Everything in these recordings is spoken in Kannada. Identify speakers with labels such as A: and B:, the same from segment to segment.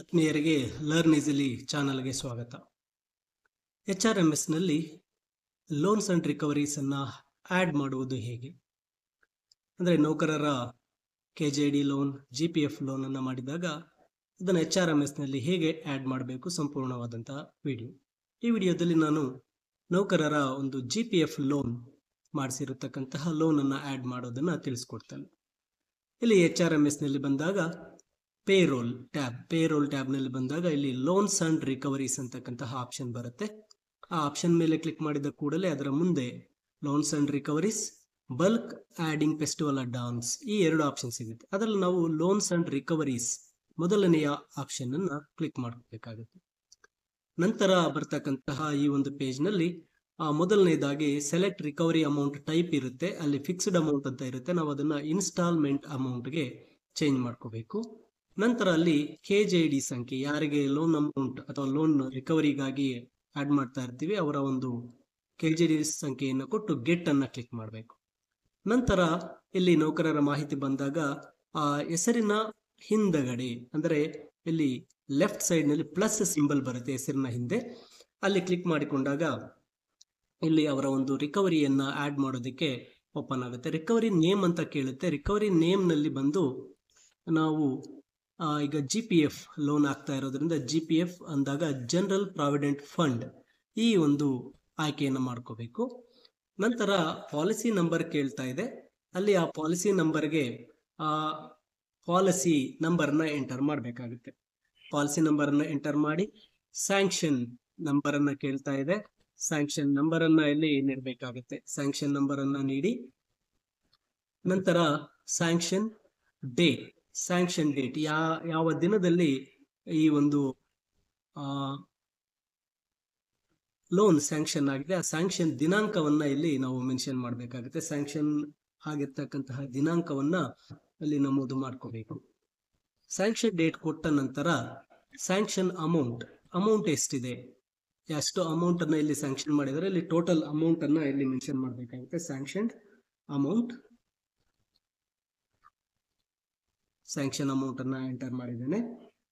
A: ಆತ್ಮೀಯರಿಗೆ ಲರ್ನ್ ಈಸಿಲಿ ಚಾನಲ್ಗೆ ಸ್ವಾಗತ ಎಚ್ ಆರ್ ಎಮ್ ಎಸ್ನಲ್ಲಿ ಲೋನ್ಸ್ ಆ್ಯಂಡ್ ರಿಕವರೀಸನ್ನು ಆ್ಯಡ್ ಮಾಡುವುದು ಹೇಗೆ ಅಂದರೆ ನೌಕರರ K J D loan G P F ಲೋನನ್ನು ಮಾಡಿದಾಗ ಅದನ್ನು ಎಚ್ ಆರ್ ಎಮ್ ಎಸ್ನಲ್ಲಿ ಹೇಗೆ ಆ್ಯಡ್ ಮಾಡಬೇಕು ಸಂಪೂರ್ಣವಾದಂಥ ವಿಡಿಯೋ ಈ ವಿಡಿಯೋದಲ್ಲಿ ನಾನು ನೌಕರರ ಒಂದು ಜಿ ಪಿ ಎಫ್ ಲೋನ್ ಮಾಡಿಸಿರತಕ್ಕಂತಹ ಲೋನನ್ನು ಆ್ಯಡ್ ಮಾಡೋದನ್ನು ತಿಳಿಸ್ಕೊಡ್ತೇನೆ ಇಲ್ಲಿ ಎಚ್ ಆರ್ ಎಮ್ ಎಸ್ನಲ್ಲಿ ಬಂದಾಗ ಪೇರೋಲ್ ಟ್ಯಾಬ್ ಪೇರೋಲ್ ಟ್ಯಾಬ್ನಲ್ಲಿ ಬಂದಾಗ ಇಲ್ಲಿ ಲೋನ್ಸ್ ಅಂಡ್ ರಿಕವರೀಸ್ ಅಂತಕ್ಕಂತಹ ಆಪ್ಷನ್ ಬರುತ್ತೆ ಆ ಆಪ್ಷನ್ ಮೇಲೆ ಕ್ಲಿಕ್ ಮಾಡಿದ ಕೂಡಲೇ ಅದರ ಮುಂದೆ loans and recoveries bulk adding ಫೆಸ್ಟಿವಲ್ ಡಾನ್ಸ್ ಈ ಎರಡು ಆಪ್ಷನ್ ಸಿಗುತ್ತೆ ಅದರಲ್ಲಿ ನಾವು ಲೋನ್ಸ್ ಅಂಡ್ ರಿಕವರೀಸ್ ಮೊದಲನೆಯ ಆಪ್ಷನ್ ಅನ್ನ ಕ್ಲಿಕ್ ಮಾಡಬೇಕಾಗುತ್ತೆ ನಂತರ ಬರ್ತಕ್ಕಂತಹ ಈ ಒಂದು ಆ ಮೊದಲನೇದಾಗಿ ಸೆಲೆಕ್ಟ್ ರಿಕವರಿ ಅಮೌಂಟ್ ಟೈಪ್ ಇರುತ್ತೆ ಅಲ್ಲಿ ಫಿಕ್ಸ್ಡ್ ಅಮೌಂಟ್ ಅಂತ ಇರುತ್ತೆ ನಾವು ಅದನ್ನ ಇನ್ಸ್ಟಾಲ್ಮೆಂಟ್ ಅಮೌಂಟ್ಗೆ ಚೇಂಜ್ ಮಾಡ್ಕೋಬೇಕು ನಂತರ ಅಲ್ಲಿ ಕೆ ಜೆ ಡಿ ಸಂಖ್ಯೆ ಯಾರಿಗೆ ಲೋನ್ ಅಮೌಂಟ್ ಅಥವಾ ಲೋನ್ ರಿಕವರಿಗಾಗಿ ಆಡ್ ಮಾಡ್ತಾ ಇರ್ತೀವಿ ಅವರ ಒಂದು ಕೆ ಜೆ ಡಿ ಸಂಖ್ಯೆಯನ್ನು ಕೊಟ್ಟು ಗೆಟ್ ಅನ್ನ ಕ್ಲಿಕ್ ಮಾಡಬೇಕು ನಂತರ ಇಲ್ಲಿ ನೌಕರರ ಮಾಹಿತಿ ಬಂದಾಗ ಆ ಹೆಸರಿನ ಹಿಂದಗಡೆ ಅಂದರೆ ಇಲ್ಲಿ ಲೆಫ್ಟ್ ಸೈಡ್ ನಲ್ಲಿ ಪ್ಲಸ್ ಸಿಂಬಲ್ ಬರುತ್ತೆ ಹೆಸರಿನ ಹಿಂದೆ ಅಲ್ಲಿ ಕ್ಲಿಕ್ ಮಾಡಿಕೊಂಡಾಗ ಇಲ್ಲಿ ಅವರ ಒಂದು ರಿಕವರಿಯನ್ನು ಆಡ್ ಮಾಡೋದಕ್ಕೆ ಓಪನ್ ಆಗುತ್ತೆ ರಿಕವರಿ ನೇಮ್ ಅಂತ ಕೇಳುತ್ತೆ ರಿಕವರಿ ನೇಮ್ ನಲ್ಲಿ ಬಂದು ನಾವು ಈಗ ಜಿ ಪಿ ಎಫ್ ಲೋನ್ ಆಗ್ತಾ ಇರೋದ್ರಿಂದ ಜಿ ಪಿ ಎಫ್ ಅಂದಾಗ ಜನರಲ್ ಪ್ರಾವಿಡೆಂಟ್ ಫಂಡ್ ಈ ಒಂದು ಆಯ್ಕೆಯನ್ನು ಮಾಡ್ಕೋಬೇಕು ನಂತರ ಪಾಲಿಸಿ ನಂಬರ್ ಕೇಳ್ತಾ ಇದೆ ಅಲ್ಲಿ ಆ ಪಾಲಿಸಿ ನಂಬರ್ಗೆ ಪಾಲಿಸಿ ನಂಬರ್ನ ಎಂಟರ್ ಮಾಡಬೇಕಾಗುತ್ತೆ ಪಾಲಿಸಿ ನಂಬರನ್ನು ಎಂಟರ್ ಮಾಡಿ ಸ್ಯಾಂಕ್ಷನ್ ನಂಬರನ್ನು ಕೇಳ್ತಾ ಇದೆ ಸ್ಯಾಂಕ್ಷನ್ ನಂಬರನ್ನು ಇಲ್ಲಿ ನೀಡಬೇಕಾಗುತ್ತೆ ಸ್ಯಾಂಕ್ಷನ್ ನಂಬರನ್ನು ನೀಡಿ ನಂತರ ಸ್ಯಾಂಕ್ಷನ್ ಡೇಟ್ ಸ್ಯಾಂಕ್ಷನ್ ಡೇಟ್ ಯಾ ಯಾವ ದಿನದಲ್ಲಿ ಈ ಒಂದು ಲೋನ್ ಸ್ಯಾಂಕ್ಷನ್ ಆಗಿದೆ ಆ ಸ್ಯಾಂಕ್ಷನ್ ದಿನಾಂಕವನ್ನ ಇಲ್ಲಿ ನಾವು ಮೆನ್ಷನ್ ಮಾಡಬೇಕಾಗುತ್ತೆ ಸ್ಯಾಂಕ್ಷನ್ ಆಗಿರ್ತಕ್ಕಂತಹ ದಿನಾಂಕವನ್ನ ಅಲ್ಲಿ ನಮೂದು ಮಾಡ್ಕೋಬೇಕು ಸ್ಯಾಂಕ್ಷನ್ ಡೇಟ್ ಕೊಟ್ಟ ನಂತರ ಸ್ಯಾಂಕ್ಷನ್ ಅಮೌಂಟ್ ಅಮೌಂಟ್ ಎಷ್ಟಿದೆ ಎಷ್ಟು ಅಮೌಂಟ್ ಅನ್ನ ಇಲ್ಲಿ ಸ್ಯಾಂಕ್ಷನ್ ಮಾಡಿದರೆ ಇಲ್ಲಿ ಟೋಟಲ್ ಅಮೌಂಟ್ ಅನ್ನ ಇಲ್ಲಿ ಮೆನ್ಷನ್ ಮಾಡಬೇಕಾಗುತ್ತೆ ಸ್ಯಾಂಕ್ಷನ್ ಅಮೌಂಟ್ ಸ್ಯಾಂಕ್ಷನ್ ಅಮೌಂಟ್ ಅನ್ನ ಎಂಟರ್ ಮಾಡಿದ್ದೇನೆ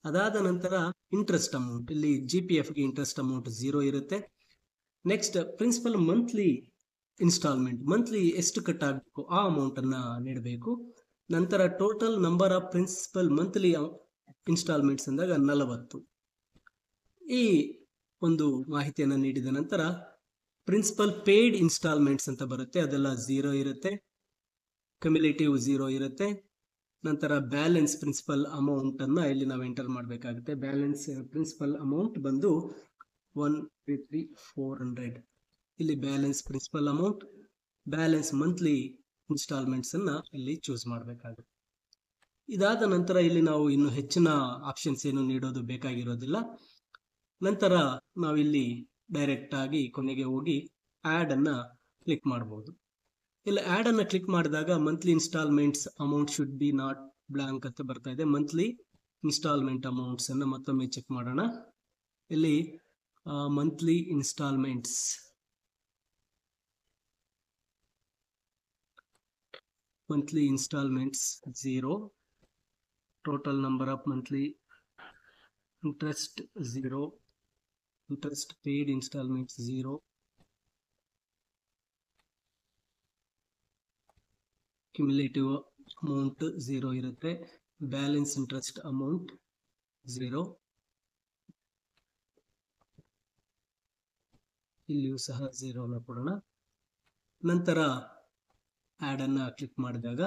A: ಅದಾದ ನಂತರ ಇಂಟ್ರೆಸ್ಟ್ ಅಮೌಂಟ್ ಇಲ್ಲಿ ಜಿ ಪಿ ಎಫ್ಗೆ ಇಂಟ್ರೆಸ್ಟ್ ಅಮೌಂಟ್ ಝೀರೋ ಇರುತ್ತೆ next principal monthly installment monthly ಎಷ್ಟು ಕಟ್ ಆಗಬೇಕು ಆ ಅಮೌಂಟ್ ಅನ್ನ ನೀಡಬೇಕು ನಂತರ total number of principal monthly installments ಅಂದಾಗ ನಲವತ್ತು ಈ ಒಂದು ಮಾಹಿತಿಯನ್ನು ನೀಡಿದ ನಂತರ ಪ್ರಿನ್ಸಿಪಲ್ ಪೇಯ್ಡ್ ಇನ್ಸ್ಟಾಲ್ಮೆಂಟ್ಸ್ ಅಂತ ಬರುತ್ತೆ ಅದೆಲ್ಲ ಝೀರೋ ಇರುತ್ತೆ ಕಮ್ಯುಲೇಟಿವ್ ಝೀರೋ ಇರುತ್ತೆ ನಂತರ ಬ್ಯಾಲೆನ್ಸ್ ಪ್ರಿನ್ಸಿಪಲ್ ಅಮೌಂಟ್ ಅನ್ನ ಇಲ್ಲಿ ನಾವು ಎಂಟರ್ ಮಾಡಬೇಕಾಗುತ್ತೆ ಬ್ಯಾಲೆನ್ಸ್ ಪ್ರಿನ್ಸಿಪಲ್ ಅಮೌಂಟ್ ಬಂದು one three three four hundred ಇಲ್ಲಿ balance principal amount balance monthly installments ಅನ್ನ ಇಲ್ಲಿ ಚೂಸ್ ಮಾಡಬೇಕಾಗುತ್ತೆ ಇದಾದ ನಂತರ ಇಲ್ಲಿ ನಾವು ಇನ್ನು ಹೆಚ್ಚಿನ ಆಪ್ಷನ್ಸ್ ಏನು ನೀಡೋದು ಬೇಕಾಗಿರೋದಿಲ್ಲ ನಂತರ ನಾವಿಲ್ಲಿ ಡೈರೆಕ್ಟ್ ಆಗಿ ಕೊನೆಗೆ ಹೋಗಿ ಆ್ಯಡ್ ಅನ್ನ ಕ್ಲಿಕ್ ಮಾಡಬಹುದು ಇಲ್ಲಿ ಆ್ಯಡ್ ಅನ್ನು ಕ್ಲಿಕ್ ಮಾಡಿದಾಗ monthly installments amount should be not blank ಅಂತ ಬರ್ತಾ ಇದೆ ಮಂತ್ಲಿ ಇನ್ಸ್ಟಾಲ್ಮೆಂಟ್ ಅಮೌಂಟ್ಸ್ ಅನ್ನು ಮತ್ತೊಮ್ಮೆ ಚೆಕ್ ಮಾಡೋಣ ಇಲ್ಲಿ monthly installments monthly installments zero total number of monthly interest zero interest paid installments zero cumulative amount zero ಇರುತ್ತೆ ಬ್ಯಾಲೆನ್ಸ್ ಇಂಟ್ರೆಸ್ಟ್ ಅಮೌಂಟ್ ಝೀರೋ ಇಲ್ಲಿಯೂ ಸಹ ಝೀರೋನ ಕೊಡೋಣ ನಂತರ ಆ್ಯಡನ್ನು ಕ್ಲಿಕ್ ಮಾಡಿದಾಗ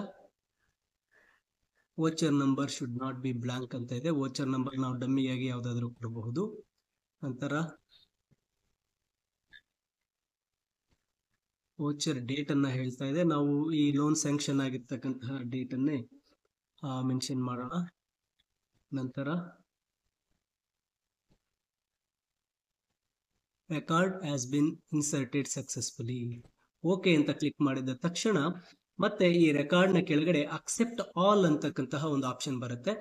A: voucher number should not be blank ಅಂತ ಇದೆ ವೋಚರ್ ನಂಬರ್ ನಾವು ಡಮ್ಮಿಯಾಗಿ ಯಾವುದಾದ್ರೂ ಕೊಡಬಹುದು ನಂತರ ವೋಚರ್ ಡೇಟನ್ನು ಹೇಳ್ತಾ ಇದೆ ನಾವು ಈ ಲೋನ್ ಸ್ಯಾಂಕ್ಷನ್ ಆಗಿರ್ತಕ್ಕಂತಹ ಡೇಟನ್ನೇ ಮೆನ್ಷನ್ ಮಾಡೋಣ ನಂತರ record as been inserted successfully okay ಅಂತ ಕ್ಲಿಕ್ ಮಾಡಿದ ತಕ್ಷಣ ಮತ್ತೆ ಈ ರೆಕಾರ್ಡ್ನ ಕೆಳಗಡೆ ಅಕ್ಸೆಪ್ಟ್ ಆಲ್ ಅಂತಕ್ಕಂತಹ ಒಂದು ಆಪ್ಷನ್ ಬರುತ್ತೆ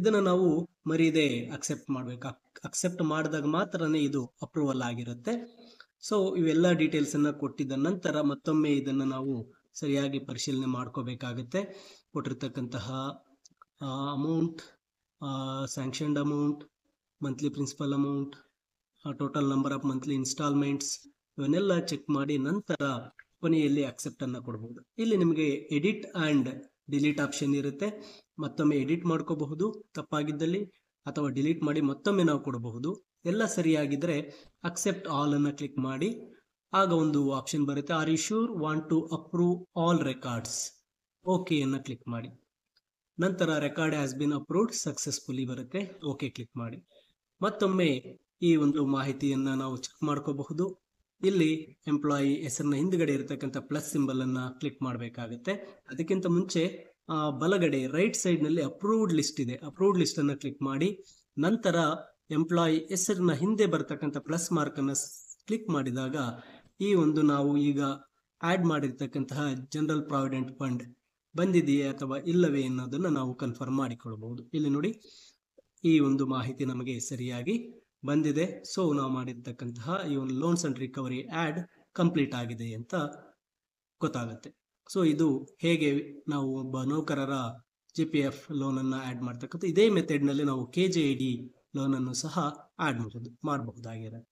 A: ಇದನ್ನ ನಾವು ಮರೀದೆ ಅಕ್ಸೆಪ್ಟ್ ಮಾಡಬೇಕು ಅಕ್ಸೆಪ್ಟ್ ಮಾಡಿದಾಗ ಮಾತ್ರನೇ ಇದು ಅಪ್ರೂವಲ್ ಆಗಿರುತ್ತೆ ಸೊ ಇವೆಲ್ಲ ಡೀಟೇಲ್ಸನ್ನು ಕೊಟ್ಟಿದ್ದ ನಂತರ ಮತ್ತೊಮ್ಮೆ ಇದನ್ನು ನಾವು ಸರಿಯಾಗಿ ಪರಿಶೀಲನೆ ಮಾಡ್ಕೋಬೇಕಾಗತ್ತೆ ಕೊಟ್ಟಿರ್ತಕ್ಕಂತಹ amount sanctioned amount monthly principal amount total number of monthly installments ಇವನ್ನೆಲ್ಲ ಚೆಕ್ ಮಾಡಿ ನಂತರ ಕೊನೆಯಲ್ಲಿ ಆಕ್ಸೆಪ್ಟನ್ನು ಕೊಡ್ಬೋದು ಕೊಡಬಹುದು ಇಲ್ಲಿ ನಿಮಗೆ ಎಡಿಟ್ ಆ್ಯಂಡ್ ಡಿಲೀಟ್ ಆಪ್ಷನ್ ಇರುತ್ತೆ ಮತ್ತೊಮ್ಮೆ ಎಡಿಟ್ ಮಾಡ್ಕೋಬಹುದು ತಪ್ಪಾಗಿದ್ದಲ್ಲಿ ಅಥವಾ ಡಿಲೀಟ್ ಮಾಡಿ ಮತ್ತೊಮ್ಮೆ ನಾವು ಕೊಡಬಹುದು ಎಲ್ಲ ಸರಿಯಾಗಿದ್ದರೆ ಅಕ್ಸೆಪ್ಟ್ ಆಲ್ ಅನ್ನು ಕ್ಲಿಕ್ ಮಾಡಿ ಆಗ ಒಂದು ಆಪ್ಷನ್ ಬರುತ್ತೆ are you sure want to approve all records okay ಅನ್ನು ಕ್ಲಿಕ್ ಮಾಡಿ ನಂತರ record has been approved successfully ಬರುತ್ತೆ ಓಕೆ ಕ್ಲಿಕ್ ಮಾಡಿ ಮತ್ತೊಮ್ಮೆ ಈ ಒಂದು ಮಾಹಿತಿಯನ್ನು ನಾವು ಚೆಕ್ ಮಾಡ್ಕೋಬಹುದು ಇಲ್ಲಿ ಎಂಪ್ಲಾಯಿ ಹೆಸರಿನ ಹಿಂದ್ಗಡೆ ಇರತಕ್ಕಂಥ ಪ್ಲಸ್ ಸಿಂಬಲ್ ಅನ್ನ ಕ್ಲಿಕ್ ಮಾಡಬೇಕಾಗುತ್ತೆ ಅದಕ್ಕಿಂತ ಮುಂಚೆ ಬಲಗಡೆ ರೈಟ್ ಸೈಡ್ನಲ್ಲಿ ಅಪ್ರೂವ್ಡ್ ಲಿಸ್ಟ್ ಇದೆ ಅಪ್ರೂವ್ಡ್ ಲಿಸ್ಟನ್ನು ಕ್ಲಿಕ್ ಮಾಡಿ ನಂತರ ಎಂಪ್ಲಾಯಿ ಹೆಸರಿನ ಹಿಂದೆ ಬರತಕ್ಕಂಥ ಪ್ಲಸ್ ಮಾರ್ಕನ್ನು ಕ್ಲಿಕ್ ಮಾಡಿದಾಗ ಈ ಒಂದು ನಾವು ಈಗ ಆ್ಯಡ್ ಮಾಡಿರ್ತಕ್ಕಂತಹ ಜನರಲ್ ಪ್ರಾವಿಡೆಂಟ್ ಫಂಡ್ ಬಂದಿದೆಯೇ ಅಥವಾ ಇಲ್ಲವೇ ಅನ್ನೋದನ್ನು ನಾವು ಕನ್ಫರ್ಮ್ ಮಾಡಿಕೊಳ್ಳಬಹುದು ಇಲ್ಲಿ ನೋಡಿ ಈ ಒಂದು ಮಾಹಿತಿ ನಮಗೆ ಸರಿಯಾಗಿ ಬಂದಿದೆ ಸೊ ನಾವು ಮಾಡಿರ್ತಕ್ಕಂತಹ ಈ ಒಂದು loans and recovery add complete ಆಗಿದೆ ಅಂತ ಗೊತ್ತಾಗುತ್ತೆ ಸೊ ಇದು ಹೇಗೆ ನಾವು ಒಬ್ಬ ನೌಕರರ ಜಿ ಪಿ ಎಫ್ ಲೋನನ್ನು ಆ್ಯಡ್ ಮಾಡ್ತಕ್ಕಂಥ ಇದೇ ಮೆಥಡ್ನಲ್ಲಿ ನಾವು ಕೆ ಜೆ ಐ ಡಿ ಲೋನನ್ನು ಸಹ ಆ್ಯಡ್ ಮಾಡಬಹುದು ಮಾಡಬಹುದಾಗಿದೆ